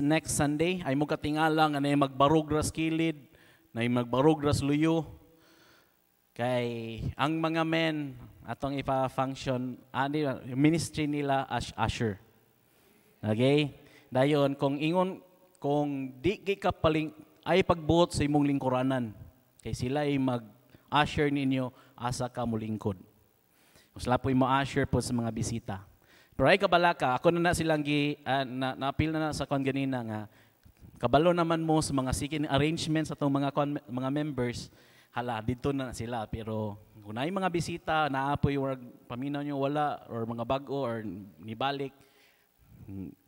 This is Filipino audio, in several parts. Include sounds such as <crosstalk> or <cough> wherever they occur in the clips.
next Sunday, ay mo katingala nga na magbarog ras kilid, na magbarog ras luyo. Kay ang mga men, atong ipa-function, ani, ah, ministry nila as usher. Okay? Dayon, kung ingon, kung di ka paling, ay pagbuot sa imong lingkuranan. Kay sila ay mag-usher ninyo asa ka mulingkod. Usla po yung ma-usher po sa mga bisita. Pero ay kabalaka, ako na na silang gi, uh, na, na-appeal na, na sa kon ganina nga, kabalo naman mo sa mga sikin arrangements atong mga, kon, mga members, hala, dito na sila. Pero kung na mga bisita, naapoy, or paminaw nyo wala, or mga bago, or nibalik,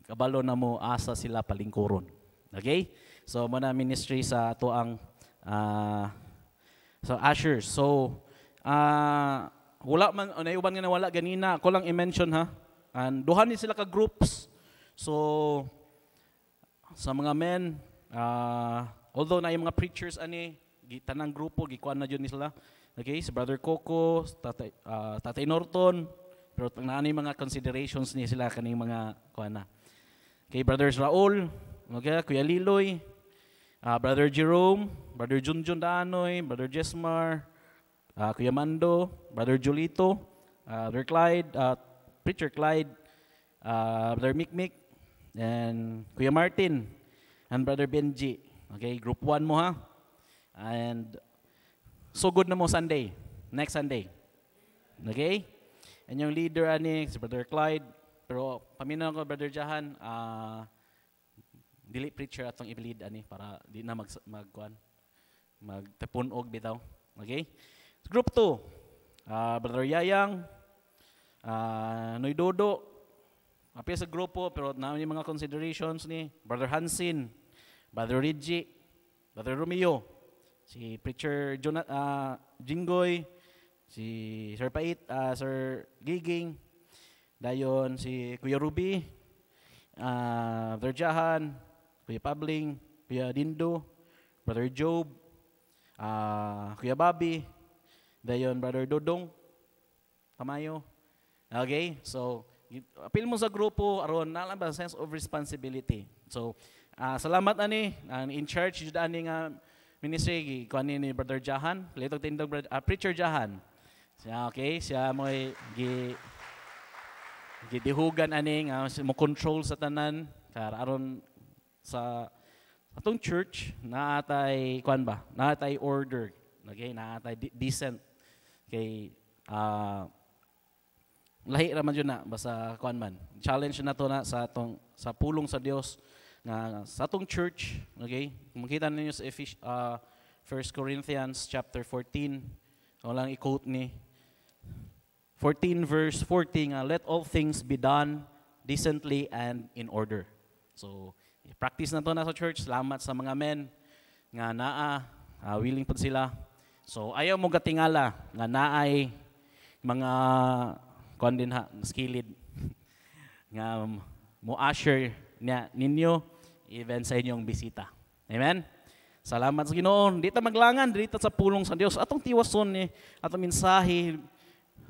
kabalo na mo asa sila palingkuron. Okay? So, mo na ministry sa ato ang uh, ah, so Asher. So, uh, wala man, naiuban nga na wala ganina, ako lang i-mention ha And duha ni sila ka groups. So sa mga men, uh, although na yung mga preachers ani tanang grupo gikuan na jud ni sila. Okay, si Brother Coco, Tatay, uh, Tatay Norton, pero na ano mga considerations ni sila kaning mga kuan na. Okay, Brothers Raul, okay, Kuya Liloy, uh, Brother Jerome, Brother Junjun Danoy, Brother Jesmar, uh, Kuya Mando, Brother Julito, uh, Brother Clyde, at uh, Preacher Clyde, uh, Brother Mick Mick, and Kuya Martin, and Brother Benji. Okay, group 1 mo ha. And so good na mo Sunday, next Sunday. Okay? And yung leader ani, si Brother Clyde, pero paminaw ko Brother Jahan, uh, dili preacher atong i-lead ani para di na mag magkuan mag, tepunog bitaw. Okay? Group 2. Uh, Brother Yayang, uh, Noy Dodo, api sa grupo, pero na yung mga considerations ni Brother Hansin, Brother Reggie, Brother Romeo, si Preacher Jonathan, uh, Jingoy, si Sir Pait, uh, Sir Giging, dayon si Kuya Ruby, uh, Brother Jahan, Kuya Pabling, Kuya Dindo, Brother Job, uh, Kuya Bobby, dayon Brother Dodong, Kamayo, Okay? So, appeal mo sa grupo aron na lang ba sense of responsibility. So, uh, salamat ani uh, in church jud ani nga ministry kuan ni Brother Jahan, litog tindog uh, preacher Jahan. Siya okay, siya moy gi gidihugan ani nga uh, mo control sa tanan kar aron sa atong church naatay kuan ba? Naatay order. Okay, naatay decent kay uh, ah, lahi ra man yun na basta kuan man. Challenge na to na sa atong sa pulong sa Dios nga sa atong church, okay? Makita ninyo sa Ephes uh, ah, 1 Corinthians chapter 14. Wala lang i-quote ni 14 verse 14 nga let all things be done decently and in order. So, practice na to na sa church. Salamat sa mga men nga naa uh, willing pud sila. So, ayaw mo gatingala nga naay mga kon din ha skilled <laughs> nga um, mo assure niya ninyo even sa inyong bisita. Amen. Salamat sa Ginoo. Dito maglangan dito sa pulong sa Dios. Atong tiwason ni atong mensahe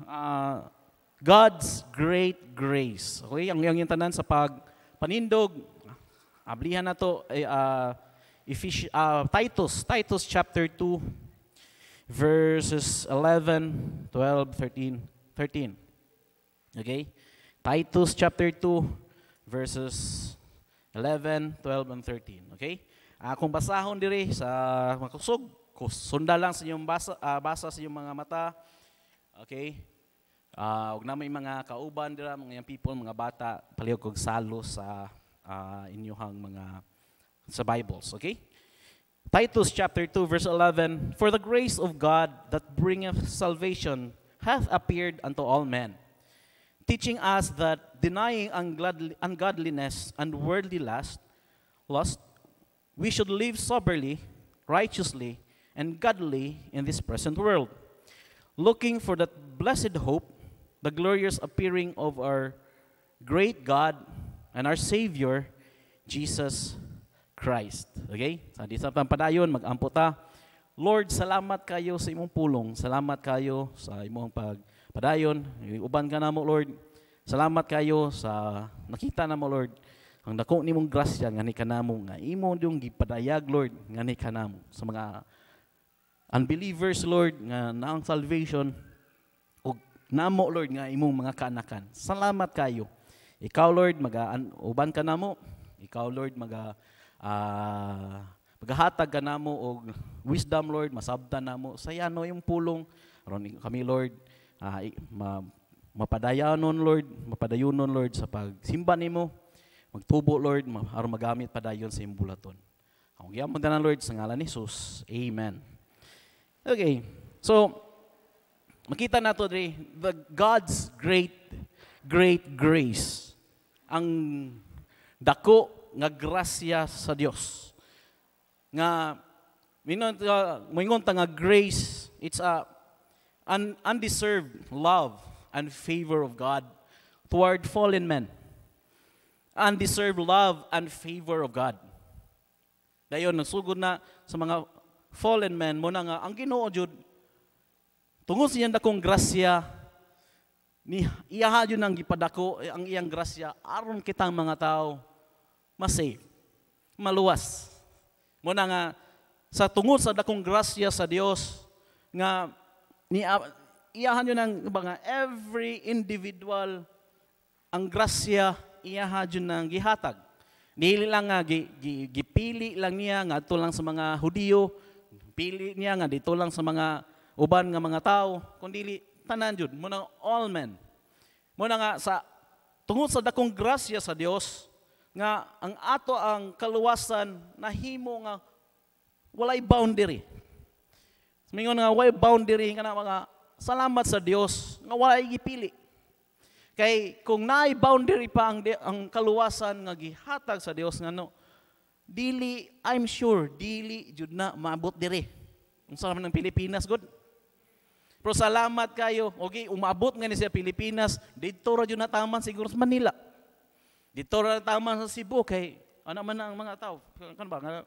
uh, God's great grace. Okay, ang iyang tanan sa pag panindog ablihan nato ay uh, uh, Titus, Titus chapter 2 verses 11, 12, 13, 13. Okay? Titus chapter 2 verses 11, 12, and 13. Okay? Uh, kung basahon diri sa makusog, sunda lang sa inyong basa, uh, basa sa inyong mga mata. Okay? Uh, huwag namin mga kauban dira, mga people, mga bata, palihog kog salo sa uh, inyuhang mga sa Bibles. Okay? Titus chapter 2 verse 11, For the grace of God that bringeth salvation hath appeared unto all men, teaching us that denying ungodly, ungodliness and worldly lust, lust, we should live soberly, righteously, and godly in this present world, looking for that blessed hope, the glorious appearing of our great God and our Savior, Jesus Christ. Okay? Sa di sa padayon, mag-ampo ta. Lord, salamat kayo sa imong pulong. Salamat kayo sa imong pag- padayon. Uban ka na mo, Lord. Salamat kayo sa nakita na mo, Lord. Ang dako ni mong grasya, ngani ka na mo, nga imo yung gipadayag, Lord, ngani ka na mo. Sa mga unbelievers, Lord, nga naang salvation, o namo, Lord, nga imong mga kaanakan. Salamat kayo. Ikaw, Lord, mag uban ka na mo. Ikaw, Lord, mag uh, ah, magahatag ka na mo, o wisdom, Lord, masabda na mo. Sayano yung pulong. Aron kami, Lord, uh, ma, mapadayanon Lord, mapadayonon Lord sa pagsimba nimo, magtubo Lord, aron magamit padayon sa imbulaton. Ang giyamon tanan Lord sa ngalan ni Jesus. Amen. Okay. So makita nato dre the God's great great grace. Ang dako nga grasya sa Dios. Nga mingon ta nga grace, it's a an undeserved love and favor of God toward fallen men. Undeserved love and favor of God. Dayon, nagsugod na sa mga fallen men mo na nga, ang ginoo jud tungod sa dakong grasya, ni iyaha jud ang gipadako, eh, ang iyang grasya, aron kitang mga tao, masave, maluwas. Mo na nga, sa tungod sa dakong grasya sa Dios, nga ni, uh, iyahan nyo ng mga every individual ang grasya iyahan nyo ng gihatag. Dili lang nga, gi, gi, gipili lang niya nga ito lang sa mga Hudiyo, pili niya nga dito lang sa mga uban nga mga tao, kundi tanan jud mo na all men. Mo na nga sa tungod sa dakong grasya sa Dios nga ang ato ang kaluwasan nahimo nga walay boundary. Mingon nga, way boundary nga na mga salamat sa Dios nga wala gipili. Kay kung naay boundary pa ang, ang kaluwasan nga gihatag sa Dios nga no, dili, I'm sure, dili jud na maabot diri. Unsa man ang Pilipinas gud? Pero salamat kayo. Okay, umabot nga ni sa Pilipinas, dito ra jud taman siguro sa Manila. Dito ra taman sa Cebu kay ano man ang mga tao, kan ba?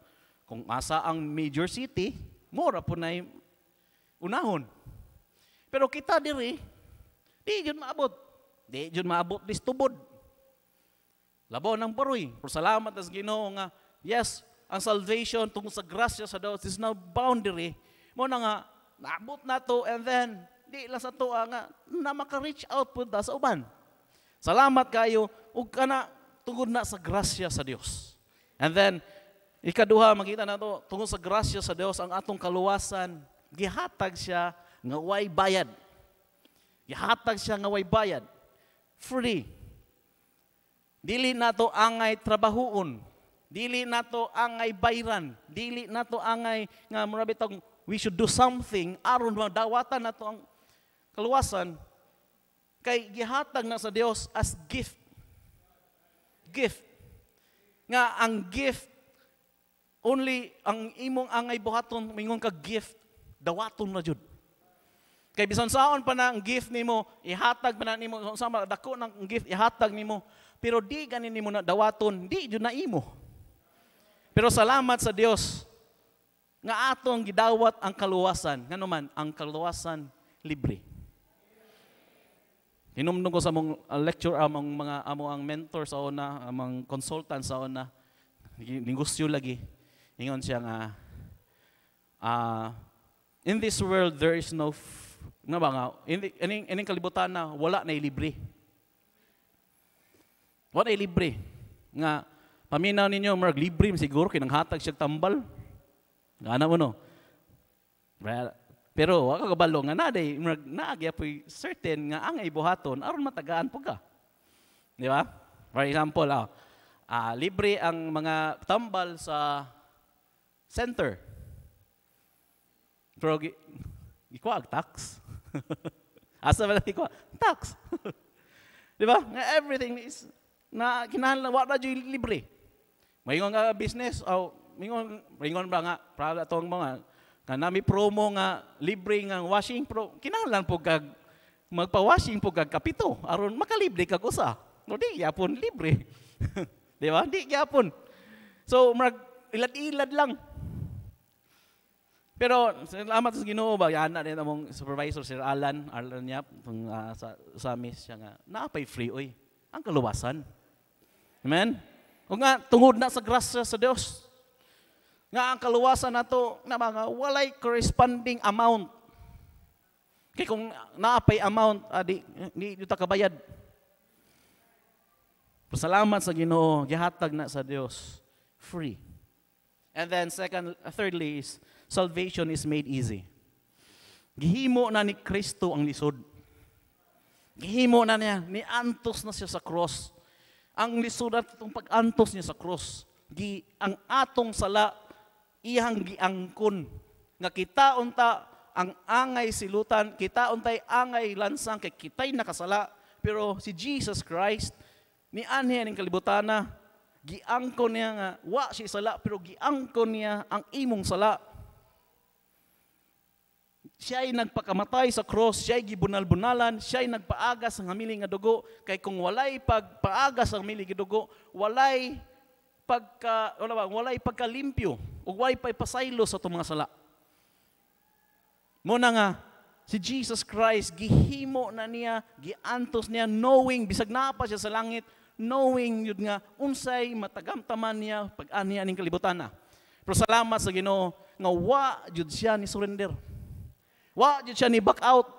Kung asa ang major city, mura po na unahon. Pero kita diri, di jud maabot. Di jud maabot dis tubod. Labaw ng paroy. Salamat sa Ginoo nga yes, ang salvation tungod sa grasya sa Dios is now boundary. Mo na nga naabot na to and then di lang sa tuwa nga na maka-reach out pud sa uban. Salamat kayo ug kana tungod na sa grasya sa Dios. And then ikaduha makita na to tungod sa grasya sa Dios ang atong kaluwasan gihatag siya nga way bayad. Gihatag siya nga way bayad. Free. Dili nato angay trabahoon. Dili nato angay bayran. Dili nato angay nga murabi tong we should do something aron madawatan nato ang kaluwasan kay gihatag na sa Dios as gift. Gift. Nga ang gift only ang imong angay buhaton mingon ka gift Dawaton na jud. Kay bisan saon pa na ang gift nimo, ihatag pa na nimo sa sama dako ng gift ihatag nimo, pero di ganin nimo na dawaton, di jud na imo. Pero salamat sa Dios nga atong gidawat ang kaluwasan, ngano man ang kaluwasan libre. Hinumdum ko sa mong ah, lecture among ah, mga amo ang mentor sa una, among ah, consultant sa una. Ningusyo lagi. Ingon siya nga uh, In this world, there is no, nga ba nga, ining, ining, ining kalibutan na wala na ilibre. Wala ilibre. Nga, paminaw ninyo, marag libre, siguro kinanghatag siya tambal. Nga Gana mo no? Well, Pero wag kabalo nga naday murag naagya po'y certain nga ang ibuhaton aron matagaan po ka. Di ba? For example, ah, ah, libre ang mga tambal sa center. Pero, gi, gikuag, tax. <laughs> Asa ba lang gikuag? Tax. <laughs> Di ba? Everything is, na kinahanglan, wala dyan libre. Mayingon nga business, o, oh, mingon, mingon ba nga, para itong mga, na nami promo nga, libre nga washing, pro, kinahanglan po kag, magpa-washing po kag kapito, aron makalibre kag usa. No, di, yapon libre. <laughs> di ba? Di, yapon. So, marag, ilad-ilad lang. Pero salamat sa Ginoo ba yan na ano rin among supervisor Sir Alan, Alan niya tung, uh, ah, sa sa miss siya nga naapay free oy ang kaluwasan. Amen. O nga tungod na sa grasya sa Dios. Nga ang kaluwasan nato na mga walay corresponding amount. Kay kung naapay amount adi ah, di, di ta kabayad. Pasalamat sa Ginoo, gihatag na sa Dios free. And then second thirdly is salvation is made easy. Gihimo na ni Kristo ang lisod. Gihimo na niya, ni antos na siya sa cross. Ang lisod at itong pag-antos niya sa cross, gi, ang atong sala, iyang giangkon. Nga kita unta, ang angay silutan, kita untay angay lansang, kay kitay nakasala. Pero si Jesus Christ, ni anhe ang kalibutan na, giangkon niya nga, wa si sala, pero giangkon niya ang imong sala siya ay nagpakamatay sa cross, siya ay gibunal-bunalan, siya ay nagpaagas ang hamili nga dugo, kay kung walay pagpaagas ang hamili nga dugo, walay pagka wala ba, walay pagkalimpyo o walay paypasaylo sa itong mga sala. Muna nga si Jesus Christ gihimo na niya, giantos niya knowing bisag naa pa siya sa langit, knowing yun nga unsay matagamtaman niya pag aniya aning kalibutan na. Pero salamat sa Ginoo nga wa jud siya ni surrender Wa, yun siya ni back out.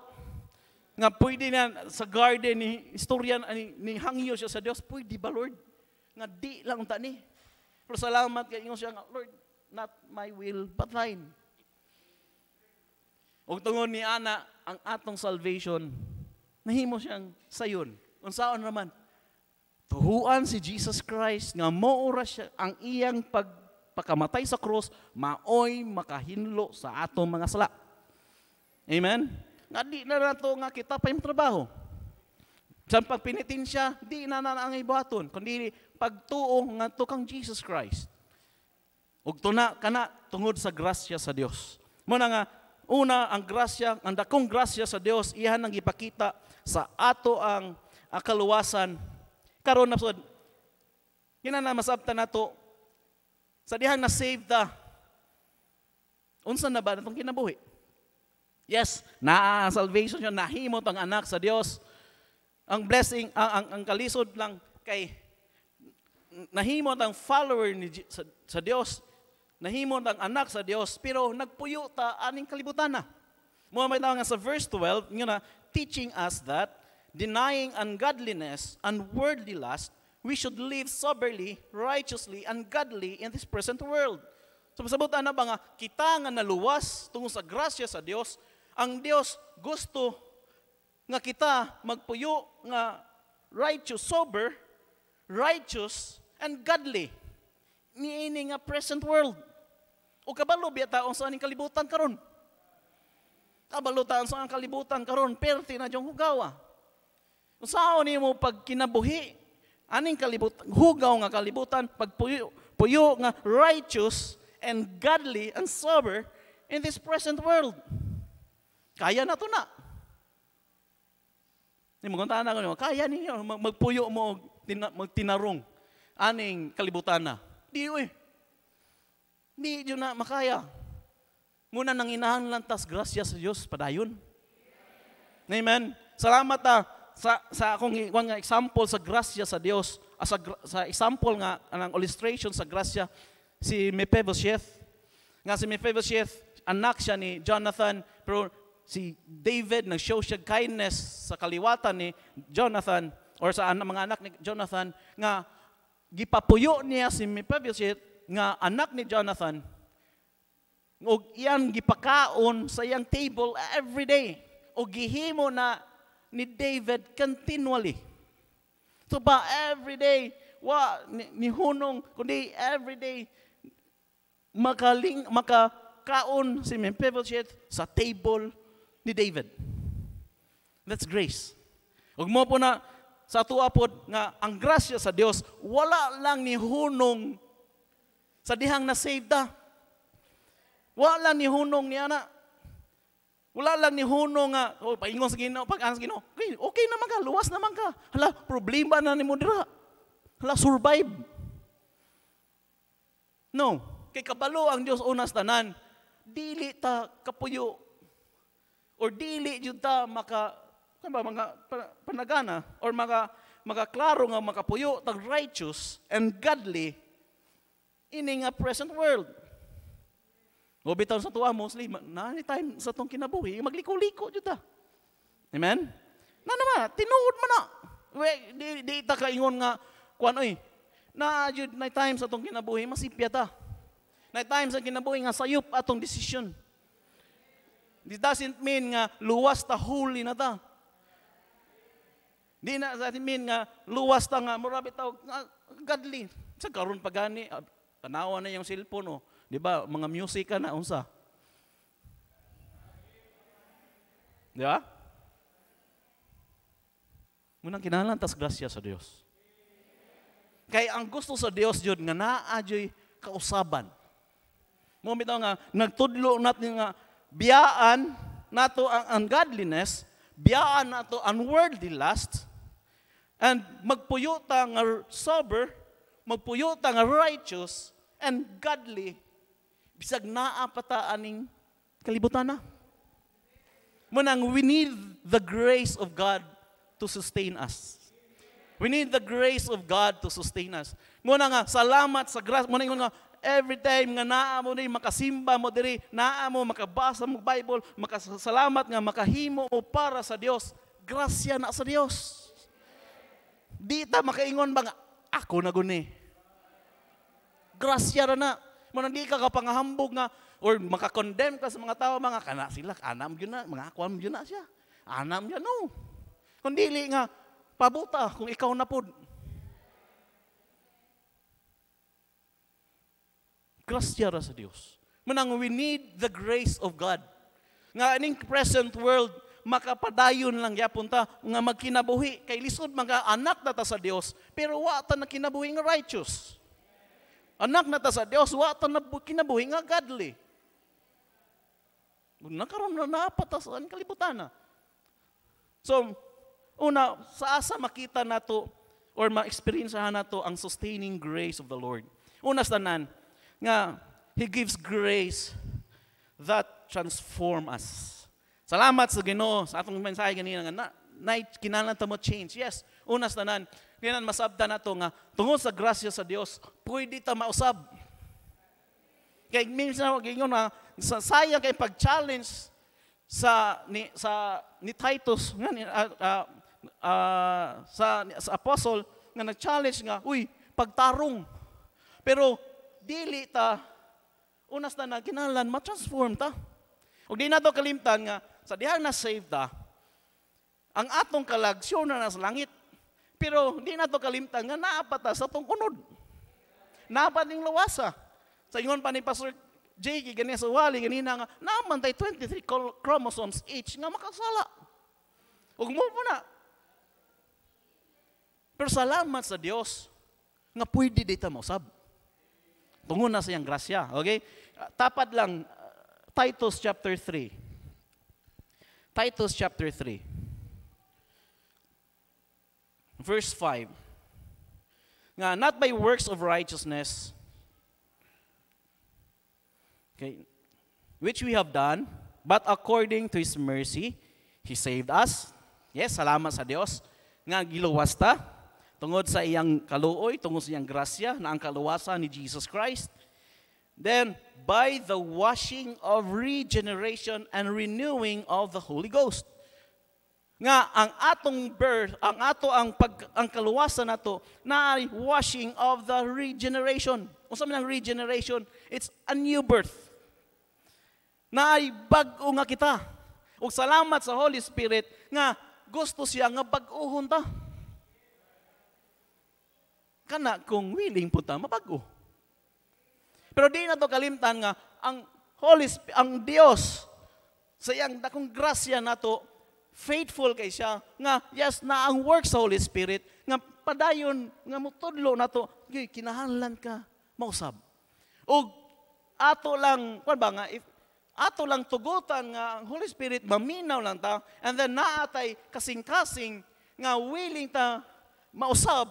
Nga pwede na sa garden ni istorya ni, ni hangyo siya sa Dios, pwede ba Lord? Nga di lang tani ni. Pero salamat kay ingon siya nga Lord, not my will but thine. Og tungon ni ana ang atong salvation nahimo siyang sayon. Unsaon naman? Tuhuan si Jesus Christ nga moura siya ang iyang pagpakamatay sa cross maoy makahinlo sa atong mga sala. Amen? Nga di na nato nga kita pa yung trabaho. Sa siya, di na na ang ibuhaton, kundi pagtuo nga to kang Jesus Christ. Ug tuna kana tungod sa grasya sa Dios. Mo nga una ang grasya, ang dakong grasya sa Dios iyan ang ipakita sa ato ang akaluwasan karon na sud. Kinana masabtan nato sa dihang na save ta. Unsa na ba natong kinabuhi? Yes, na ang salvation yun, nahimot ang anak sa Diyos. Ang blessing, ang, ang, ang kalisod lang kay, nahimot ang follower ni, sa, sa Diyos, nahimot ang anak sa Diyos, pero nagpuyo ta aning kalibutan na. Mga may nga sa verse 12, yun na, teaching us that, denying ungodliness and worldly lust, we should live soberly, righteously, and godly in this present world. So, masabot na ba nga, kita nga naluwas tungo sa grasya sa Dios, ang Dios gusto nga kita magpuyo nga righteous, sober, righteous, and godly. Niini nga present world. O kabalo biya taon sa aning kalibutan karon. Kabalo taon sa aning kalibutan karon, perti na diyong hugawa. Usaon ni mo pag kinabuhi, aning kalibutan, hugaw nga kalibutan, pag puyo, puyo nga righteous and godly and sober in this present world. Kaya na to na. Ni magunta na ko, kaya ninyo magpuyo mo tina, magtinarong aning kalibutan na. Di oy. Di jud na makaya. Muna nang inahan lang tas gracias sa Dios padayon. Amen. Salamat ta ah, sa sa akong nga example sa grasya sa Dios, ah, sa, sa example nga ang illustration sa grasya si Mephibosheth. Nga si Mephibosheth anak siya ni Jonathan pero si David, nag-show siya kindness sa kaliwatan ni Jonathan or sa mga anak ni Jonathan nga gipapuyo niya si Mephibosheth nga anak ni Jonathan ug iyan gipakaon sa iyang table every day ug gihimo na ni David continually so ba every day wa ni, ni hunong kundi every day makaling maka kaon si Mephibosheth sa table ni David. That's grace. Ug mo po na sa tuapod nga ang grasya sa Dios wala lang ni hunong sa dihang na save da. Wala ni hunong ni ana. Wala lang ni hunong nga oh, paingon sa Ginoo pag ang Ginoo. Okay, okay naman ka, luwas naman ka. Hala, problema na ni mo Hala, survive. No, kay kabalo ang Dios unas tanan. Dili ta kapuyo or dili jud ta maka kan ba mga panagana or mga mga klaro nga makapuyo tag righteous and godly ini nga present world. O bitaw sa tuwa mostly, na ni time sa tong kinabuhi, magliko-liko jud ta. Amen? Na naman, tinuod man na. We, di, di ta kaingon nga, kuan oy, na jud na time sa tong kinabuhi, masipya ta. Na time sa kinabuhi nga sayop atong decision. This doesn't mean nga luwas ta holy na ta. Di na doesn't mean nga luwas ta nga murabi ta godly. Sa karon pagani ah, tanawa na yung cellphone oh. Di ba mga music ka na unsa? Di ba? Munang kinalan tas grasya sa Dios. Kay ang gusto sa Dios jud nga naa kausaban. Mo bitaw nga nagtudlo nat nga biyaan nato ang ungodliness, biyaan nato unworldly lust, and magpuyo ta nga sober, magpuyo ta nga righteous, and godly, bisag naa aning kalibutan na. Munang we need the grace of God to sustain us. We need the grace of God to sustain us. Muna nga, salamat sa grace. Muna nga, every time nga naa mo ni makasimba mo diri, naa mo makabasa mo Bible, makasalamat nga makahimo mo para sa Dios. Grasya na sa Dios. Di ta makaingon ba nga ako na guni. Grasya na na. Manang di ka kapangahambog nga or makakondemn ka sa mga tao mga kana sila anam gyud na mga akwam gyud na siya. Anam ya no. Kung nga pabuta kung ikaw na pod Gracia ra sa Dios. Manang we need the grace of God. Nga aning present world, makapadayon lang yapon ta nga magkinabuhi kay lisod mga anak na ta sa Dios pero wa ta na kinabuhi nga righteous anak na ta sa Dios wa ta na kinabuhi nga godly nakaroon na napatas ang kalibutan na so una sa asa makita nato or ma-experience nato ang sustaining grace of the Lord una sa tanan nga He gives grace that transform us. Salamat sa Ginoo sa atong mensahe ganina nga na, night kinahanglan ta mo change. Yes, unas tanan kinan masabda to nga tungod sa grasya sa Dios pwede ta mausab. Kay minsan wag ingon na sa saya kay pag-challenge sa ni sa ni Titus nga ni, uh, uh, uh, sa, sa apostle nga nag-challenge nga uy pagtarong pero dili ta unas na naginalan ma-transform ta. Ug di to kalimtan nga sa diha na save ta. Ang atong kalagsyon na nas langit. Pero di to kalimtan nga naapat ta sa tong unod. Naapat ning lawasa. Sa ingon pa ni Pastor J.K. ganyan sa wali, ganina nga, naman tayo 23 chromosomes each nga makasala. Huwag mo po na. Pero salamat sa Dios nga pwede dito mausab. Tungod na sa iyang grasya. Okay? Tapad lang, Titus chapter 3. Titus chapter 3. Verse 5. Nga, not by works of righteousness, okay, which we have done, but according to His mercy, He saved us. Yes, salamat sa Dios. Nga, giluwas ta tungod sa iyang kaluoy, tungod sa iyang grasya na ang kaluwasan ni Jesus Christ. Then, by the washing of regeneration and renewing of the Holy Ghost. Nga ang atong birth, ang ato ang pag ang kaluwasan nato na washing of the regeneration. Unsa man ang regeneration? It's a new birth. Na ay bag-o nga kita. Ug salamat sa Holy Spirit nga gusto siya nga bag-ohon ta kana kung willing po ta mabago. Pero di na to kalimtan nga ang Holy Spirit, ang Dios sa iyang dakong grasya nato faithful kay siya nga yes na ang work sa Holy Spirit nga padayon nga mutudlo nato kinahanglan ka mausab. Og ato lang kun ba nga if ato lang tugutan nga ang Holy Spirit maminaw lang ta and then naatay kasing-kasing nga willing ta mausab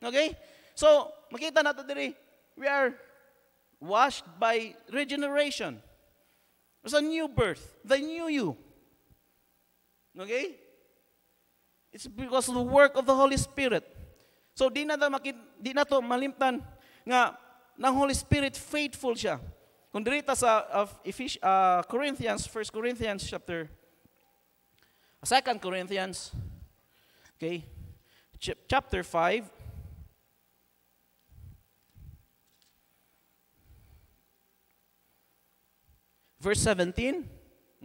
Okay? So, makita nato diri, we are washed by regeneration. It's a new birth, the new you. Okay? It's because of the work of the Holy Spirit. So di na makit, di na to malimtan nga ng Holy Spirit faithful siya. Kung diri sa of uh, uh, Corinthians, 1 Corinthians chapter 2 Corinthians, okay? chapter 5, verse 17.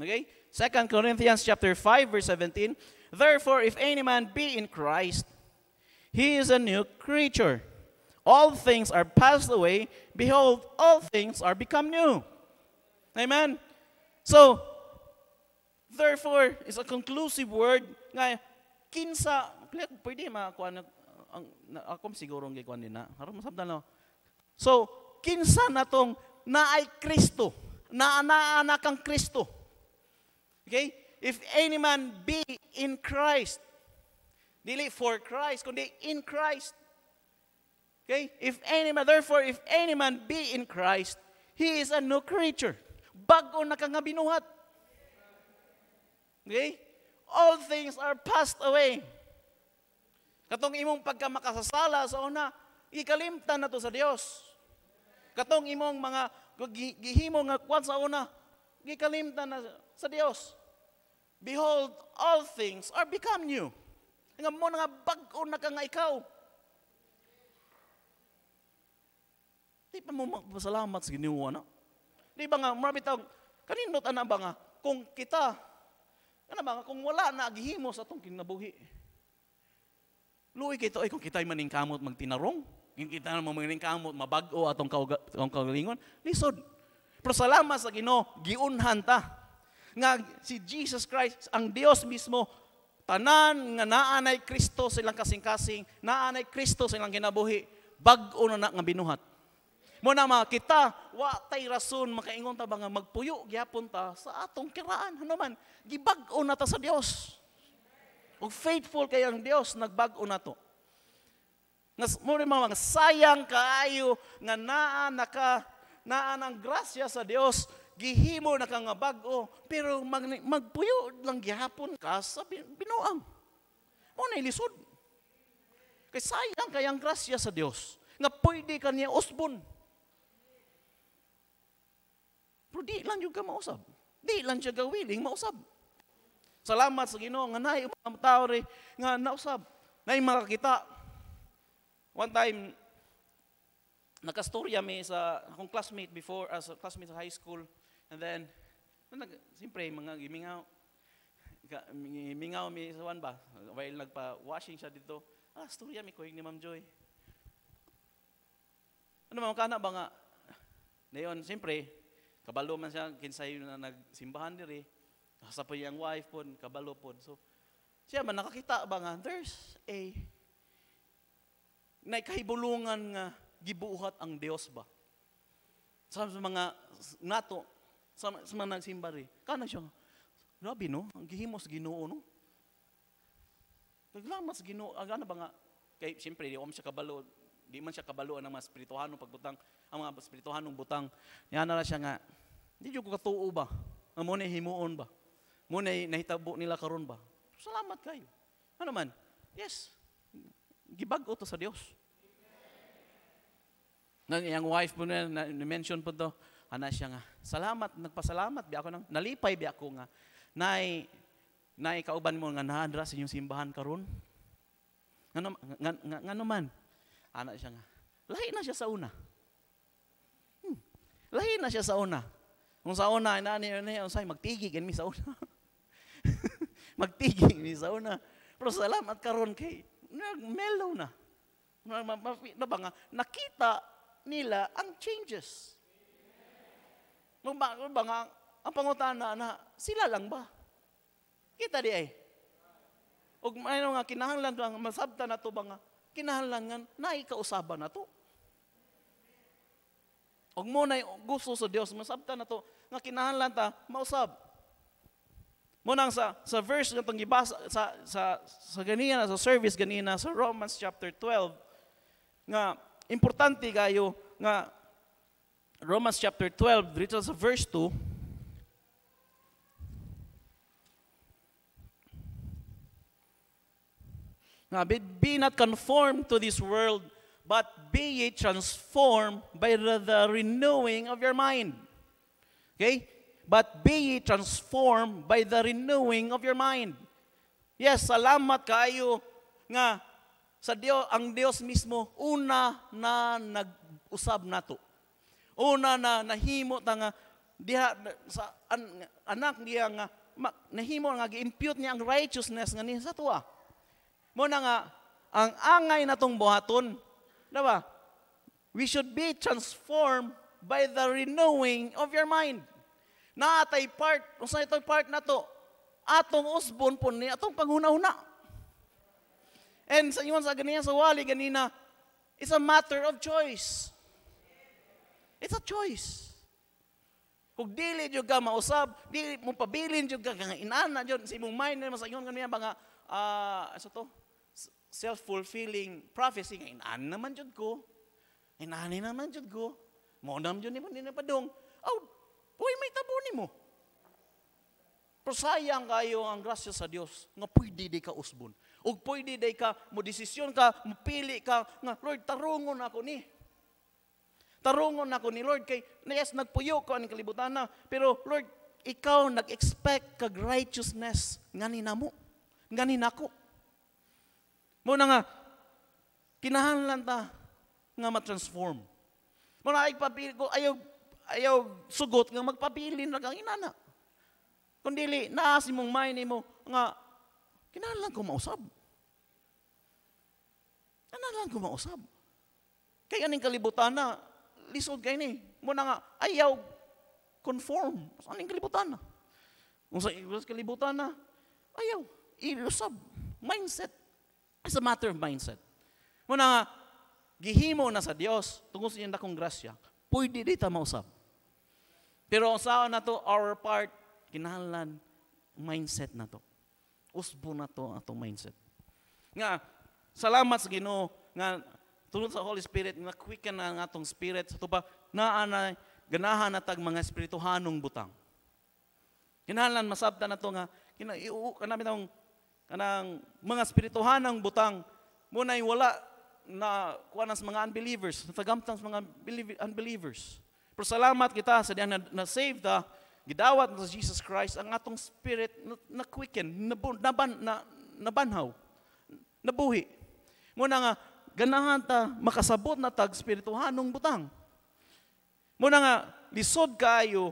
Okay? Second Corinthians chapter 5, verse 17. Therefore, if any man be in Christ, he is a new creature. All things are passed away. Behold, all things are become new. Amen? So, therefore, is a conclusive word. Nga, kinsa Kaya pwede makakuan ang akom siguro ang gikuan nina. Aron masabdan no. So, kinsa na tong naay Kristo, na anaanak ang Kristo. Okay? If any man be in Christ, dili for Christ, kundi in Christ. Okay? If any man, therefore, if any man be in Christ, he is a new creature. Bago na kang Okay? All things are passed away. Katong imong pagkamakasasala sa una, ikalimtan na to sa Dios. Katong imong mga gihimo nga kwan sa una, gikalimtan na sa Dios. Behold, all things are become new. Nga mo nga bag-o na ka nga ikaw. Di pa mo magpasalamat sa giniwa ano? na. Di ba nga, marami tawag, kaninot na ba nga, kung kita, ano ba nga, kung wala na agihimo sa itong kinabuhi. Luoy kay ay kung kitay maning kamot magtinarong, kung kita na maning kamot mabago atong atong kaugalingon, lisod. Pero salamat sa Ginoo, giunhan ta nga si Jesus Christ ang Dios mismo tanan nga naanay Kristo sa ilang kasing-kasing, naanay Kristo sa ilang ginabuhi, bag-o na, na nga binuhat. Mo na makita, wa tay rason makaingon ta ba nga magpuyo gyapon ta sa atong kiraan. Ano man, gibag-o na ta sa Dios. O faithful kay ang Dios nagbag-o na to. Nga mo mga sayang kaayo nga naa naka naa nang grasya sa Dios gihimo na ka nga bag-o pero mag, magpuyo lang gihapon ka sa binuang. Mo na ilisod. Kay sayang kay ang grasya sa Dios nga pwede kaniya usbon. Pero di lang yung ka mausab. Di lang siya gawiling mausab. Salamat sa Ginoo nga naay ubang mga tao ri nga nausab, naay makakita. One time nakastorya mi sa akong classmate before as uh, classmate sa high school and then nag siyempre mga gimingaw mingaw mi sa one ba while nagpa-washing siya dito ah storya mi kuhig ni Ma'am Joy ano mga kana ba nga Dayon, siyempre, kabalo man siya, kinsay na nagsimbahan diri. Sa po yung wife po, kabalo po. So, siya man nakakita ba nga, there's a naikahibulungan nga gibuhat ang Dios ba? Sa mga nato, sa, sa mga nagsimba rin, kanang siya, grabe no, ang gihimos ginoo no. Naglamas ginoo, agana ah, ba nga, kay, siyempre, di ko siya kabalo, di man siya kabalo ang mga spirituhanong pagbutang, ang mga spirituhanong butang, niya na siya nga, hindi ko katuo ba? Amo ni himuon ba? Muna nahitabo nila karon ba? Salamat kayo. Ano man? Yes. Gibag-o to sa Dios. Nang iyang wife po na, na, na mention po to, ana siya nga, salamat, nagpasalamat bi ako nang nalipay bi ako nga. Nay nay kauban mo nga naandra sa inyong simbahan karon. Ngano nga, nga, nga, Ana siya nga. Lahi na siya sa una. Hmm. Lahi na siya sa una. Kung sa una, inaani, inaani, unsay, magtigig, mi sa una. <laughs> magtiging ni sa una. Pero salamat karon kay nagmellow na. Na ba nga, nakita nila ang changes. Nung ba, ba nga, ang pangutana na, sila lang ba? Kita di ay. O ano nga, kinahanglan lang, masabta na to ba nga, kinahanglan na ikausaban na to. Og mo na gusto sa Dios masabta na to nga kinahanglan ta mausab. Mo nang sa, sa verse nga tong gibasa, sa, sa, sa ganina, sa service ganina, sa Romans chapter 12, nga importante kayo, nga Romans chapter 12, dito sa verse 2, Now, be not conformed to this world, but be ye transformed by the renewing of your mind. Okay? but be ye transformed by the renewing of your mind. Yes, salamat kayo nga sa Diyo, ang Dios mismo, una na nag-usab nato. Una na nahimo ta nga diha sa an, anak niya nga ma, nahimo nga gi-impute niya ang righteousness nga niya sa tuwa. Mo na nga ang angay natong buhaton, di ba? We should be transformed by the renewing of your mind. Naatay part, unsa itong part na to? Atong usbon po ni atong panghuna-huna. And sa iyon sa ganiya sa wali ganina, it's a matter of choice. It's a choice. Kung dili jud ka mausab, dili mo pabilin jud ka nga inana jud sa imong mind na sa iyon kaniya mga uh, ah, so to self-fulfilling prophecy nga inaan naman jud ko. Inani naman jud ko. Mo nam jud ni man ni padong. Oh, Uy, may tabunin mo. Prosayang kayo ang grasya sa Dios nga pwede di ka usbon. Ug pwede di ka mo desisyon ka, mopili ka nga Lord tarungon ako ni. Tarungon ako ni Lord kay yes nagpuyo ko ang kalibutan na pero Lord ikaw nag-expect ka righteousness ngani namo. Ngani nako. Mo nga kinahanglan ta nga ma-transform. Mo ay papili ko ayaw ayaw sugot nga magpabilin ra kang inana. Kundili, naas mong mind mo nga, kinalan ko mausab. Kinalan ko mausab. Kaya aning kalibutan na, lisod kay ni. Muna nga, ayaw conform. Sa Aning kalibutan na. Kung sa kalibutan na, ayaw, ilusab. Mindset. It's a matter of mindset. Muna nga, gihimo na sa Dios tungod sa iyang dakong grasya, pwede dita mausab. Pero sa na to, our part, kinahanglan, mindset na to. Usbo na to ato mindset. Nga, salamat sa Ginoo nga tulong sa Holy Spirit nga quicken na ang atong spirit sa tuba naa na ganahan na tag mga espirituhanong butang. Kinahanglan masabtan na to nga kina iuu kanami tong kanang mga espirituhanong butang munay wala na kuan mga unbelievers, tagamtang mga unbelievers. Pero salamat kita sa diyan na, na save ta gidawat na Jesus Christ ang atong spirit na, na quicken, na, naban, na, nabanhaw, nabuhi. Muna nga, ganahan ta makasabot na tag spirituhanong butang. Muna nga, lisod kayo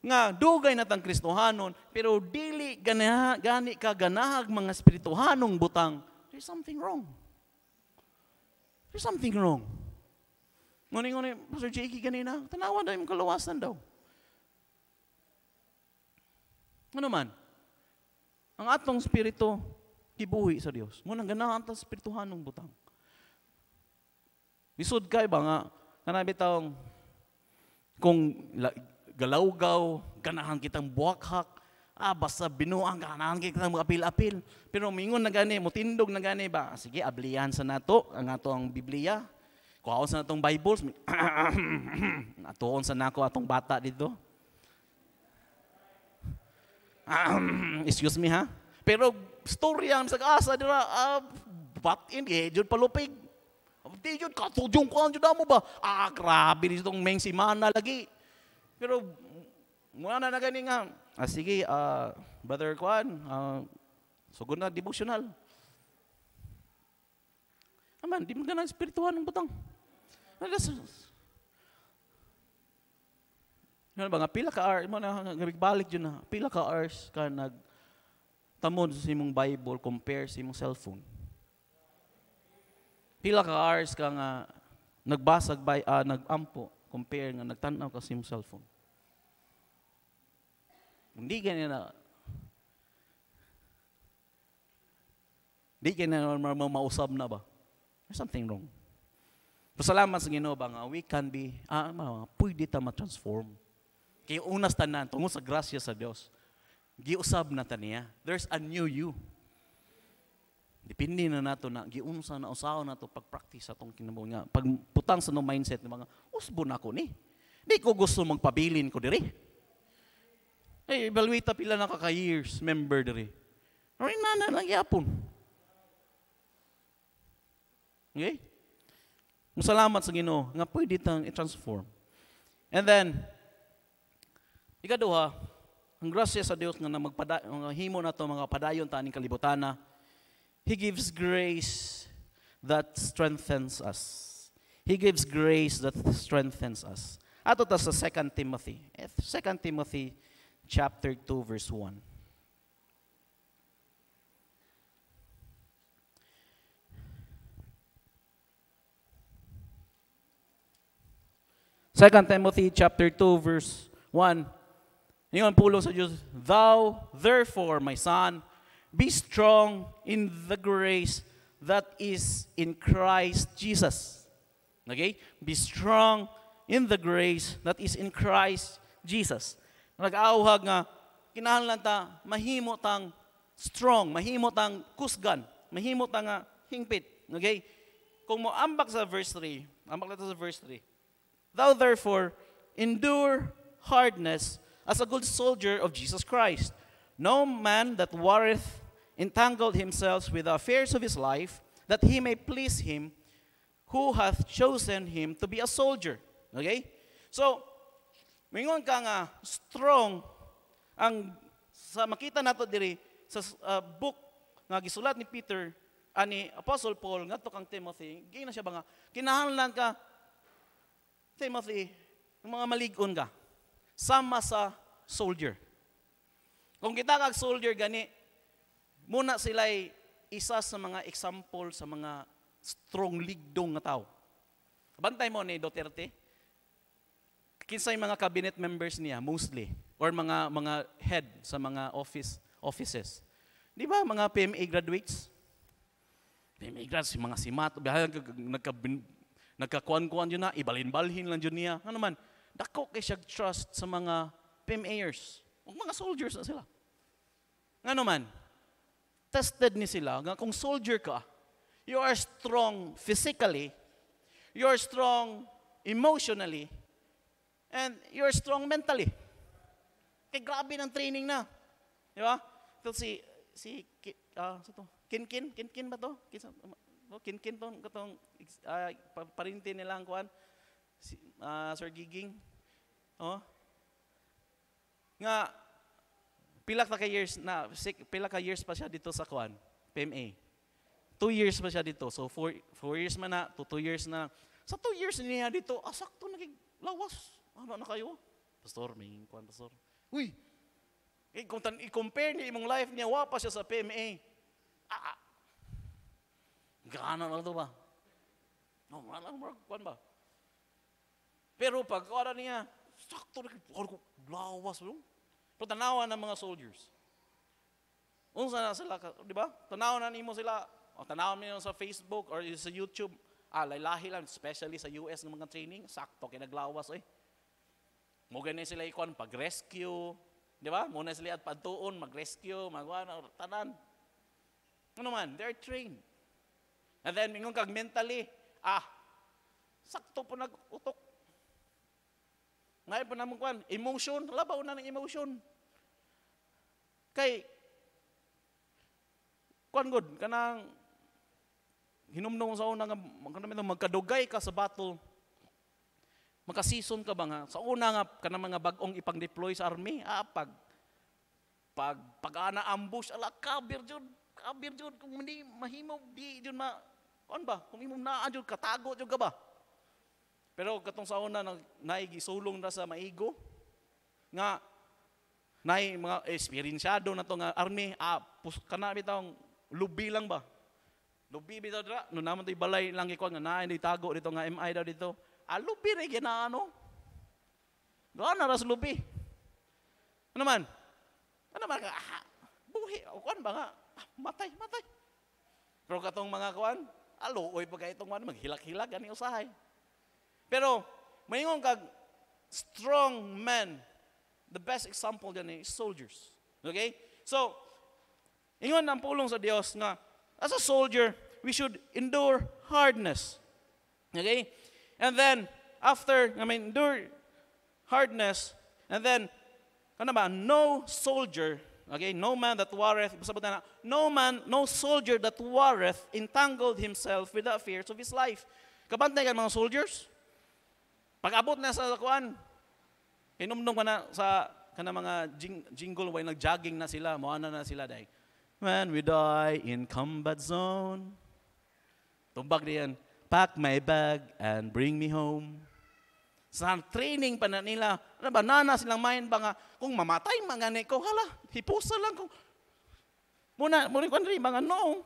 nga dugay na tang Kristohanon, pero dili ganaha, gani ka ganahag mga spirituhanong butang, there's something wrong. There's something wrong. Ngunit-ngunit, Pastor Jakey kanina, tanawa daw yung kalawasan daw. Ano man, ang atong spirito, gibuhi sa Dios. Muna ganahan ang spirituhan ng butang. Bisod kay ba nga kanabi taong kung galawgaw ganahan kitang buwakhak ah basta binuang ganahan kitang apil-apil. Pero mingon na gani mo na gani ba sige abliyan sa nato ang ato ang Biblia Kuhaon sa natong Bibles. <coughs> Atuon sa nako atong bata dito. <coughs> Excuse me ha. Pero story ang sa asa dira uh, ah, back in eh, jud palupig. Di jud katudyong kuan jud mo ba? Ah, grabe nito tong meng simana lagi. Pero muna na na gani nga. Ah, sige, uh, brother kuan, uh, ah, sugod na devotional. Aman, di mo ka na ng butang. Ano ba nga, pila ka hours, mo na, nagbalik dyan na, pila ka hours ka nag, tamod sa imong Bible compare sa imong cellphone. Pila ka hours ka nga, nagbasag, by, uh, ah, nagampo, compare nga, nagtanaw ka sa imong cellphone. Hindi ganyan na, hindi ganyan na mausab na ba? There's something wrong. Pasalamat sa Ginoo ba nga we can be ah, ma, pwede ta ma-transform. Kay unas tanan tungod sa grasya sa Dios. Giusab na ta niya. There's a new you. Depende na nato na giunsa na usaw na to pagpractice atong kinabuhi nga. Pagputang sa no mindset ng mga usbo na ko ni. Di ko gusto magpabilin ko diri. Ay, eh, evaluate pila na ka years member diri. Ay, na na lang yapon. Okay? Musalamat sa Ginoo nga pwede tang i-transform. And then ikaduha, ang grasya sa Dios nga na magpada nga himo nato mga padayon ta aning kalibutana. He gives grace that strengthens us. He gives grace that strengthens us. Ato ta sa 2 Timothy. 2 eh, Timothy chapter 2 verse 1. 2 Timothy chapter 2 verse 1. Ngayon pulong sa Diyos, Thou therefore, my son, be strong in the grace that is in Christ Jesus. Okay? Be strong in the grace that is in Christ Jesus. Nag-auhag nga, kinahanglan ta, mahimo tang strong, mahimo tang kusgan, mahimo tang hingpit. Okay? Kung mo ambak sa verse 3, ambak natin sa verse 3, Thou therefore endure hardness as a good soldier of Jesus Christ. No man that warreth entangled himself with the affairs of his life, that he may please him who hath chosen him to be a soldier. Okay? So, mingon ka nga strong ang sa makita nato diri sa uh, book nga gisulat ni Peter ani Apostle Paul ngadto kang Timothy, gina siya ba nga kinahanglan ka Timothy, ng mga maligon ka, sama sa soldier. Kung kita kag soldier gani, muna sila'y isa sa mga example sa mga strong ligdong nga tao. Bantay mo ni Duterte, kinsay mga cabinet members niya mostly or mga mga head sa mga office offices. Di ba mga PMA graduates? PMA grads, mga simat, nagka Nagkakuan-kuan yun na, ibalin-balhin lang yun niya. Ano man, dako kay siya trust sa mga PMAers. Mga soldiers na sila. Ano man, tested ni sila nga kung soldier ka, you are strong physically, you are strong emotionally, and you are strong mentally. Kay grabe ng training na. Di ba? Ito si, si, uh, sa to? Kin Kin, Kin Kin ba to? Kinkin? no, oh, kinkin tong katong uh, parinti nila ang kuan si, uh, Sir Giging. Oh. Nga pila ka years na pila ka years pa siya dito sa kuan PMA. Two years pa siya dito. So four, four years man na, to two years na. Sa two years niya dito, asakto ah, naging lawas. Ano na kayo? Pastor, may kuan pastor. Uy, eh, kung tan- i-compare niya imong life niya, wapas siya sa PMA. Ah, Gana na ito ba? No, wala lang kuan ba? Pero pag kuwara niya, sakto na ko, lawas mo. Pero tanawa ng mga soldiers. Unsa na sila, di ba? Tanawa na nimo sila. O tanawa mo sa Facebook or sa YouTube. Ah, lahi lang, especially sa US ng mga training. Sakto, kinaglawas eh. Mo gani sila ikon pag-rescue, di ba? Muna sila at pantuon, mag-rescue, magwana, tanan. Ano man, they're trained. And then, mingon kag mentally, ah, sakto po nag-utok. Ngayon po naman kwan, emotion, labaw na ng emotion. Kay, kwan good, kanang, hinumdong sa una nga, magkadugay ka sa battle, makasison ka ba nga, sa una nga, kanang mga bagong ipang-deploy sa army, ah, pag, pag, pag ana ambush, ala, kabir jud, kabir jud, kung hindi, mahimaw, di jud ma, Kuan ba? Kung imong naa jud katago jud ka ba? Pero katong sa una nang naigisulong ra sa maigo nga nay mga experienceado na to army ah, pus, kana bitaw lubi lang ba? Lubi bitaw dra no naman toy balay lang ikuan nga naa ni tago dito nga MI daw dito. Ah lubi ra ginaano. Doon na ras lubi. Ano man? Ano man? Ah, buhi. O, kwan ba nga? Ah, matay, matay. Pero katong mga kwan, Aluoy pa kayo itong man, maghilak-hilak, gani usahay. Pero, mayingon kag strong men, the best example dyan is soldiers. Okay? So, ingon ang pulong sa Dios nga, as a soldier, we should endure hardness. Okay? And then, after, I mean, endure hardness, and then, kana ba, no soldier Okay, no man that warreth, no man, no soldier that warreth entangled himself with the affairs of his life. Kabantay ka mga soldiers. Pag abot na sa kuan, inumdum ka na sa kana mga jing, jingle way na sila, moana na sila day. When we die in combat zone. Tumbag diyan. Pack my bag and bring me home. Sa training pa na nila, na banana silang main ba nga, kung mamatay mga ni ko, hala, hipusa lang ko. Muna, muna ko rin, mga no,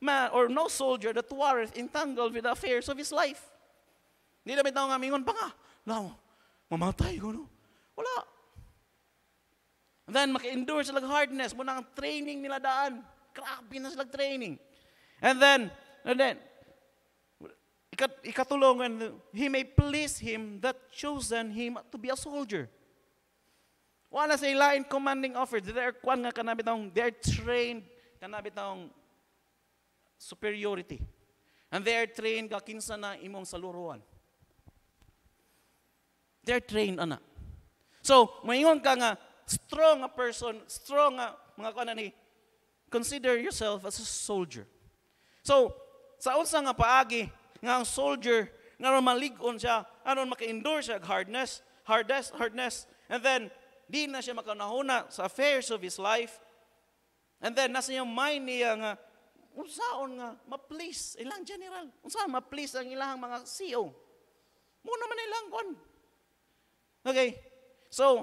man or no soldier that warreth entangled with the affairs of his life. Hindi na bitaw nga mingon pa nga, lang, mamatay ko no. Wala. And then, maka-endure sila hardness. Muna ang training nila daan. Grabe na sila training. And then, and then, ikatulong, he may please him that chosen him to be a soldier. Wala sila in commanding officer. They are kwan nga kanabi they are trained kanabi superiority. And they are trained ka na imong saluruan. They are trained ana. So, maingon ka nga strong a person, strong a mga kwan ni consider yourself as a soldier. So, sa unsa nga paagi nga ang soldier nga ron maligon siya aron maka-endure siya hardness hardness hardness and then di na siya makanahuna sa affairs of his life and then nasa iyang mind niya nga unsaon nga ma-please ilang general unsaon ma-please ang ilang mga CEO mo naman ilang kon okay so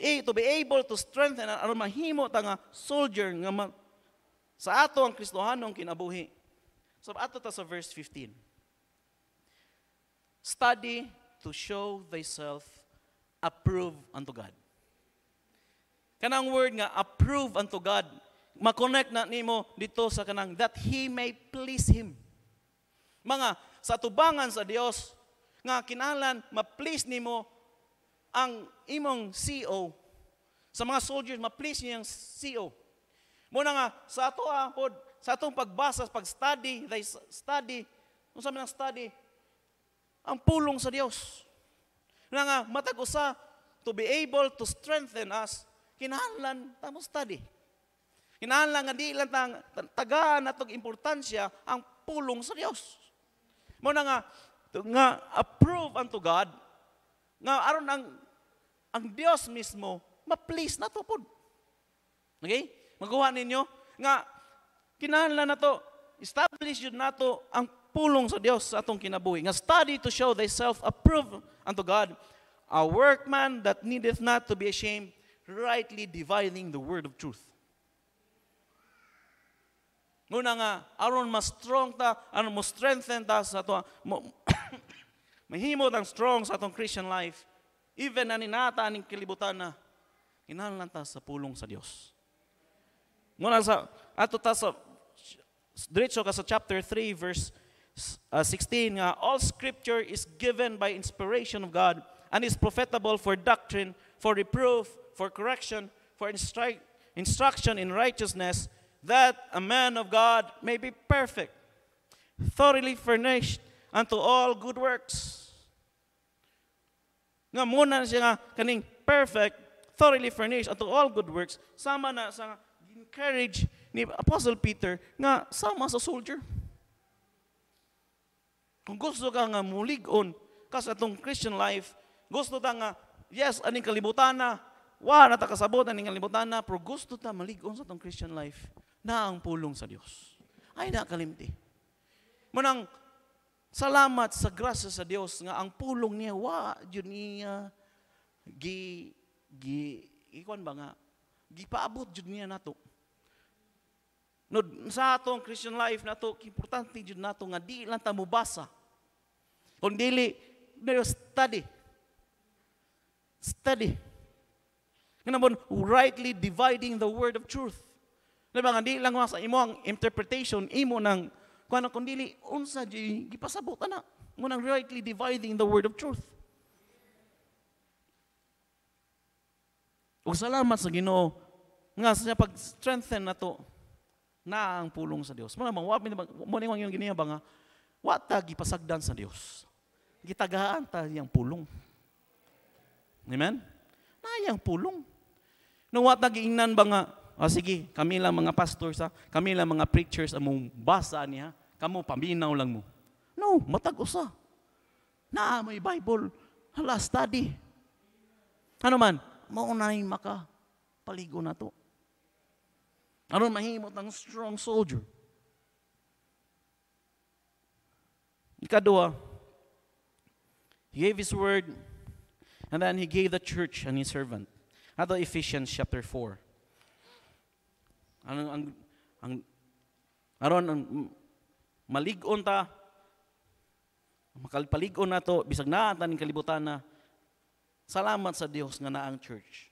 to be able to strengthen aron mahimo ta nga soldier nga ma- sa ato ang Kristohanong kinabuhi so ato ta sa verse 15 Study to show thyself approved unto God. Kanang word nga, approve unto God, makonnect na nimo dito sa kanang that he may please him. Mga sa tubangan sa Dios nga kinalan ma-please nimo ang imong CEO sa mga soldiers ma-please niya ang CEO. Mo nga sa ato ah, pod, sa atong pagbasa, pag-study, they study, unsa man ang study? ang pulong sa Dios. Nga nga, matag usa, to be able to strengthen us, kinahanglan ta tamo study. Kinahanglan nga di lang tang, tagaan atong importansya ang pulong sa Dios. Mo na nga nga approve unto God nga aron ang ang Dios mismo ma-please na to pod. Okay? Maguha ninyo nga kinahanglan nato establish yun nato ang pulong sa Dios sa atong kinabuhi. Nga study to show thyself approved unto God, a workman that needeth not to be ashamed, rightly dividing the word of truth. Muna nga, aron mas strong ta, aron mas strengthen ta sa ato, <coughs> mahimo mahimot strong sa atong Christian life, even na ninata aning kilibutan na, inalan ta sa pulong sa Dios. Muna sa, ato ta sa, diretso ka sa chapter 3, verse uh, 16 All scripture is given by inspiration of God and is profitable for doctrine, for reproof, for correction, for instruction in righteousness, that a man of God may be perfect, thoroughly furnished unto all good works. Nga muna siya nga kaning perfect, thoroughly furnished unto all good works, sama na sa encourage ni Apostle Peter nga sama sa soldier. Kung gusto ka nga muligon kas atong Christian life, gusto ta nga, yes, aning kalibutan na, wa na ta kasabot aning kalibutan na, pero gusto ta maligon sa atong Christian life na ang pulong sa Dios. Ay na kalimti. Manang salamat sa grasya sa Dios nga ang pulong niya wa jud niya gi gi ikuan ba nga gipaabot jud niya nato No, sa atong Christian life na to, importante jud nato nga di lang ta mubasa. Kung dili, study. Study. Ganamon, rightly dividing the word of truth. Diba nga, di lang sa imo ang interpretation, imo ng, kung ano, kung dili, unsa, gipasabot na. Mo nang rightly dividing the word of truth. O salamat sa Ginoo nga sa pag-strengthen na to na ang pulong sa Dios. Mo namang wa mo ning yung ba nga wa ta gipasagdan sa Dios. Gitagaan ta yang pulong. Amen. Na yang pulong. No wa ta giingnan ba nga oh, sige, kami lang mga pastor sa, kami lang mga preachers among basa niya, kamo paminaw lang mo. No, matag usa. Na may Bible, hala study. Ano man, mao na maka paligo na to. Aron mahimot ang strong soldier. Ikadua, he gave his word, and then he gave the church and his servant. Ato Ephesians chapter 4. Ano ang ang aron ang maligon ta makalpaligon nato bisag naa taning kalibutan na salamat sa Dios nga naa ang church.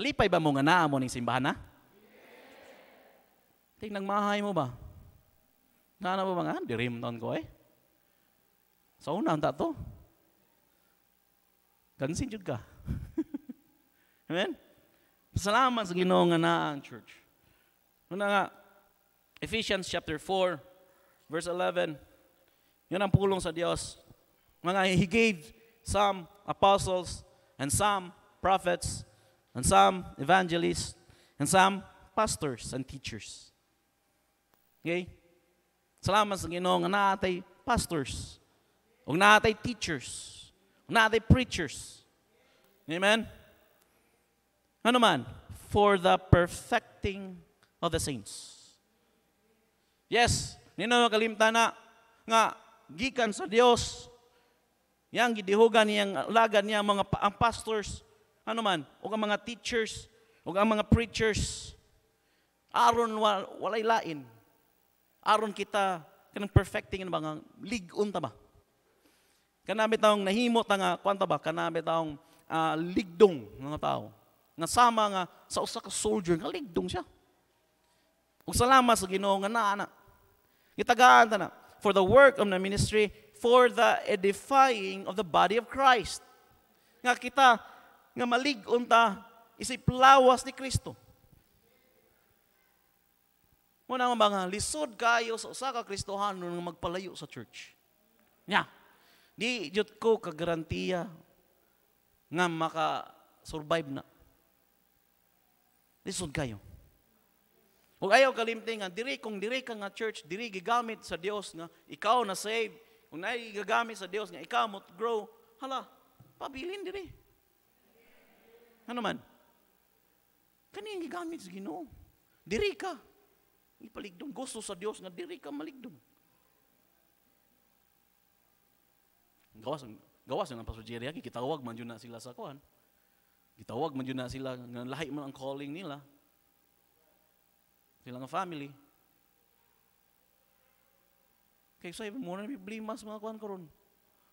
Lipay ba mo nga naa mo ning simbahan na? Tingnan mahay mo ba? Nana mo ba nga? Di noon ko eh. Sa so, una, ang tato. Gansin ka. <laughs> Amen? Salamat sa ginoo nga naa ang church. Una nga, Ephesians chapter 4, verse 11. Yun ang pulong sa Dios. Mga he gave some apostles and some prophets and some evangelists and some pastors and teachers. Okay? Salamat sa Ginoong nga naatay pastors. Ug natay teachers. Ug natay preachers. Amen. Ano man, for the perfecting of the saints. Yes, nino kalimta na nga gikan sa Dios yang gidihugan niyang lagan niya mga ang pastors ano man ug ang mga teachers ug ang mga preachers aron walay lain aron kita kanang perfecting ang mga ligon ta ba. Kanami taong nahimo ta nga kwanta ba kanami taong uh, ah, ligdong nga tao nga sama nga sa usa ka soldier nga ligdong siya. Ug salamat sa Ginoo nga naa na. Gitagaan ta na for the work of the ministry for the edifying of the body of Christ. Nga kita nga maligon ta isip lawas ni Kristo. Muna ang mga lisod kayo sa usa ka Kristohano nga magpalayo sa church. Nya. Di jud ko kagarantiya nga maka survive na. Lisod kayo. Huwag ayaw kalimting nga diri kung diri ka nga church, diri gigamit sa Dios nga ikaw na save, kung nay gigamit sa Dios nga ikaw mo grow, hala, pabilin diri. Ano man? Kani ang gigamit sa Ginoo. Diri ka. Ipaligdong gusto sa Dios nga diri ka maligdong. Gawas gawas Pastor pasujeria kay gitawag man jud na sila sa kuan. Gitawag man jud na sila nga lahi man ang calling nila. Sila nga family. Kay sa mo na biblimas mga kuan karon.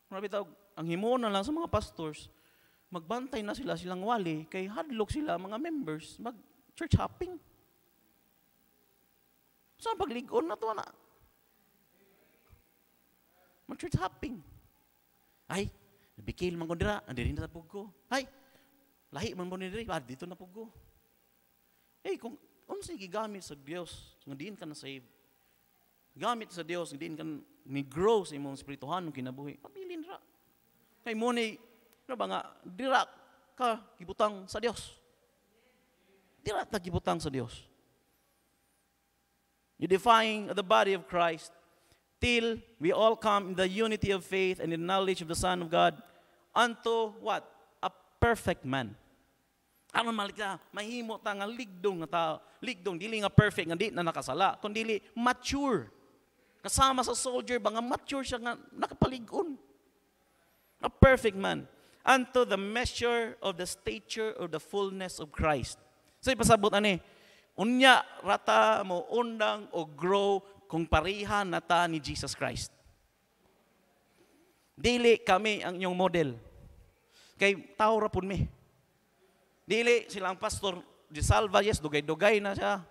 Mura bitaw ang himo na lang sa mga pastors magbantay na sila silang wali kay hadlok sila mga members mag church hopping. Sa pagligon na to na. Mag-church hopping. Ay, nabikil man ko dira, andiri na tapog ko. Ay, lahi man ko dira, ah, dito na pugo. Hey, eh, kung unsay gigamit sa Dios, nga diin ka na save. Gamit sa Dios, nga diin ka ni grow sa imong espirituhan ng kinabuhi. Pabilin ra. Kay mo ni, ano ba nga, dira ka gibutang sa Dios. Dira ka gibutang sa Dios. you defying the body of Christ till we all come in the unity of faith and in knowledge of the Son of God unto what? A perfect man. Aron malika, mahimo ta nga ligdong nga tao. Ligdong, dili nga perfect, nga di na nakasala, kundi mature. Kasama sa soldier ba nga mature siya nga nakapaligon. A perfect man. Unto the measure of the stature or the fullness of Christ. So ipasabot ani, Unya rata mo undang o grow kung pareha na ta ni Jesus Christ. Dili kami ang inyong model. Kay tao ra mi. Dili silang pastor di salva yes dugay-dugay na siya.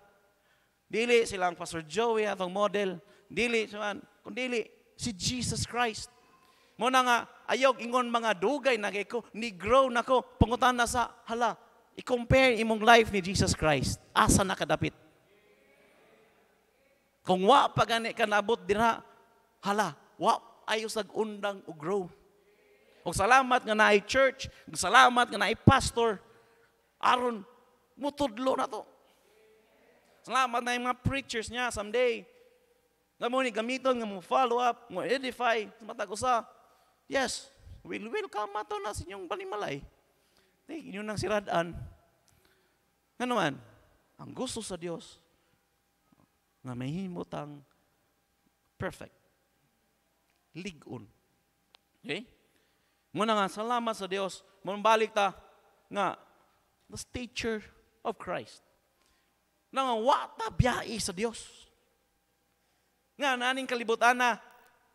Dili silang pastor Joey atong model. Dili man kun dili si Jesus Christ. Mo nga ayog ingon mga dugay na kay ko ni grow nako pangutan na sa hala i-compare imong life ni Jesus Christ, asa nakadapit? Kung wa pa gani ka nabot dira, hala, wa ayos nag-undang og grow. Og salamat nga naay church, og salamat nga naay pastor. Aron mutudlo na to. Salamat na yung mga preachers niya someday. Namo ni gamiton nga mo follow up, mo edify, matag usa. Yes, we will come ato na sa inyong balimalay. Eh, inyo nang siradaan. Nga naman, ang gusto sa Dios nga may himutang perfect. Ligon. Okay? Muna nga, salamat sa Dios. Mabalik ta nga, the teacher of Christ. Nga nga, wata biyai sa Dios. Nga, naning kalibutan na,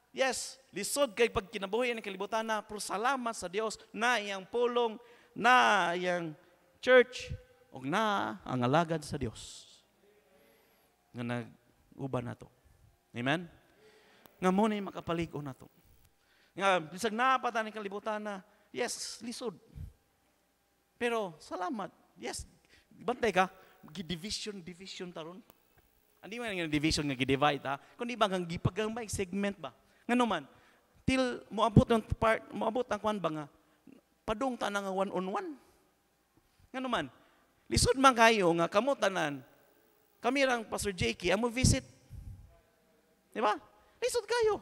yes, lisod kay pagkinabuhi kinabuhi ng kalibutan na, pero salamat sa Dios na iyang pulong na yang church og na ang alagad sa Dios nga nag-uban nato. Amen. Nga mo ni makapalig-on nato. Nga bisag na pa tani kalibutan na yes, lisod. Pero salamat. Yes, bantay ka. gi division division taron. Hindi man nga division nga gidivide ha. Kundi bang nga gipagambay segment ba? Nga naman, till moabot ang part, moabot ang kwan ba nga padung tanang nga one on one. Nga naman, lisod man kayo nga kamo tanan, kami lang Pastor JK, amo visit. Di ba? Lisod kayo.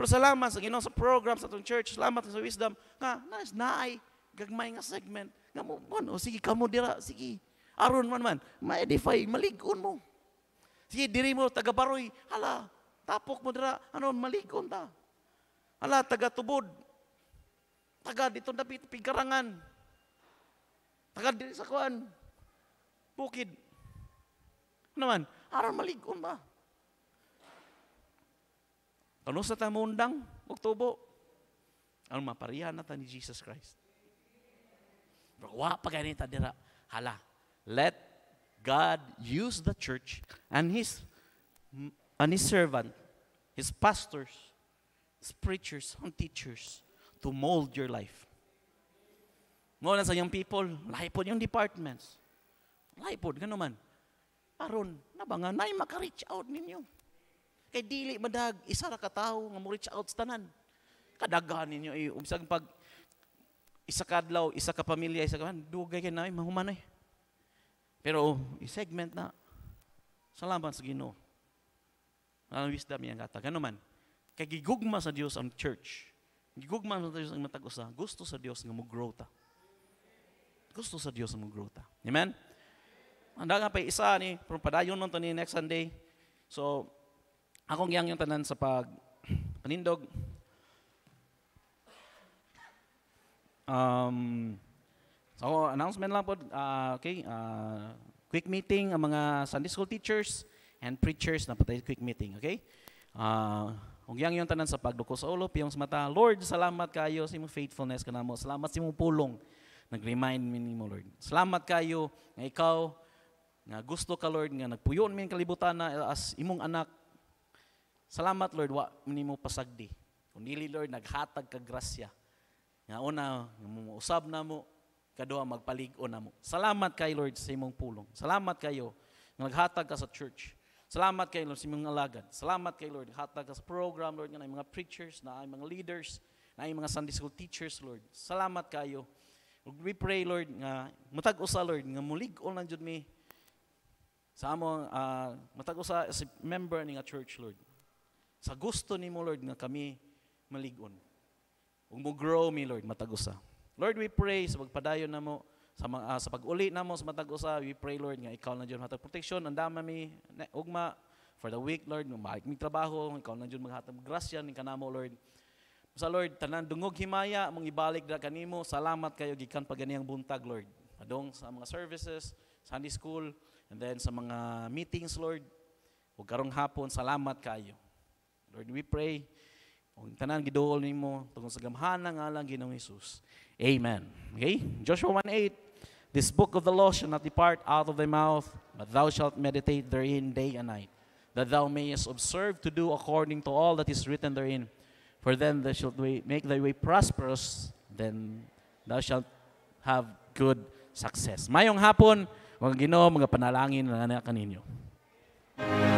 Pero salamat sa Ginoo sa program sa atong church, salamat sa wisdom nga nas naay gagmay nga segment nga mo bon o sige kamo dira sige aron man man ma-edify maligon mo. Sige diri mo taga Baroy, hala tapok mo dira ano, maligon ta. Hala taga Tubod, Taga dito na pigarangan. Taga dito sa kuan. Bukid. Naman, ano aron maligon ba? Ano sa tamundang, Oktubo? Ano maparihan na ni Jesus Christ? Pero wa pa ganita dira. Hala, let God use the church and His and His servant, His pastors, His preachers, and teachers to mold your life. Mo Ngayon sa young people, lahi po yung departments. Lahi po, ganun man. Aron, nabangan na maka-reach out ninyo. Kay dili madag, isa ra ka tawo nga mo reach out sa tanan. Kadagahan ninyo ay eh, ubsag pag isa kadlaw, isa ka pamilya, isa ka man, dugay kay mahuman mahumanay. Eh. Pero i-segment na. Salamat sa Ginoo. Ang wisdom niya gata. Ganun man. Kay gigugma sa Dios ang church Gigugma na Diyos ang matag-usa. Gusto sa Dios nga mo-grow ta. Gusto sa Dios nga mo-grow ta. Amen? Ang daga pa isa ni, pero padayon nun ni next Sunday. So, akong giyang yung tanan sa pag <clears throat> panindog. Um, so, announcement lang po. Uh, okay, uh, quick meeting ang mga Sunday school teachers and preachers na patay quick meeting. Okay? Uh, Hugyang yung tanan sa pagduko sa ulo, piyong sa mata. Lord, salamat kayo sa imong faithfulness kanamo. Salamat sa imong pulong. Nag-remind mi mo, Lord. Salamat kayo nga ikaw nga gusto ka Lord nga nagpuyon mi kalibutan na as imong anak. Salamat Lord wa mo pasagdi. Kun Lord naghatag kag grasya. Nga una usab na mo kaduha magpalig-on na mo. Salamat kay Lord sa imong pulong. Salamat kayo nga naghatag ka sa church. Salamat kay Lord sa inyong alagad. Salamat kay Lord. Hatag sa program, Lord, nga mga preachers, na mga leaders, na mga Sunday school teachers, Lord. Salamat kayo. We pray, Lord, nga matag-usa, Lord, nga mulig-o lang mi sa among uh, ah, matag-usa as member ni nga church, Lord. Sa gusto ni mo, Lord, nga kami malig-on. Huwag mo grow mi, Lord, matag-usa. Lord, we pray sa pagpadayon na mo, sa mga, uh, sa pag-uli namo sa matag usa we pray Lord nga ikaw na jud matag protection ang dama mi ugma for the week Lord nga maayog mi trabaho ikaw na jud maghatag grasya ning kanamo Lord sa Lord tanan dungog himaya mong ibalik na kanimo salamat kayo gikan paganiyang buntag Lord adong sa mga services Sunday school and then sa mga meetings Lord ug karong hapon salamat kayo Lord we pray Kung tanan giduol nimo tungod sa gamhana nga lang Ginoong Hesus. Amen. Okay? Joshua 1:8 This book of the law shall not depart out of thy mouth, but thou shalt meditate therein day and night, that thou mayest observe to do according to all that is written therein. For then thou shalt make thy way prosperous, then thou shalt have good success. Mayong hapon, mga ginoo, mga panalangin na kaninyo. Amen.